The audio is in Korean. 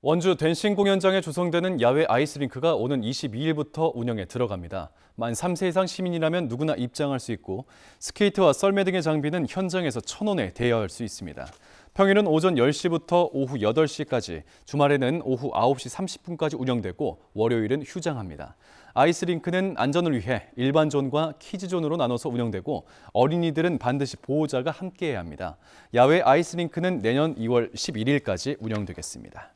원주 댄싱 공연장에 조성되는 야외 아이스링크가 오는 22일부터 운영에 들어갑니다. 만 3세 이상 시민이라면 누구나 입장할 수 있고 스케이트와 썰매 등의 장비는 현장에서 1원에 대여할 수 있습니다. 평일은 오전 10시부터 오후 8시까지, 주말에는 오후 9시 30분까지 운영되고 월요일은 휴장합니다. 아이스링크는 안전을 위해 일반존과 키즈존으로 나눠서 운영되고 어린이들은 반드시 보호자가 함께해야 합니다. 야외 아이스링크는 내년 2월 11일까지 운영되겠습니다.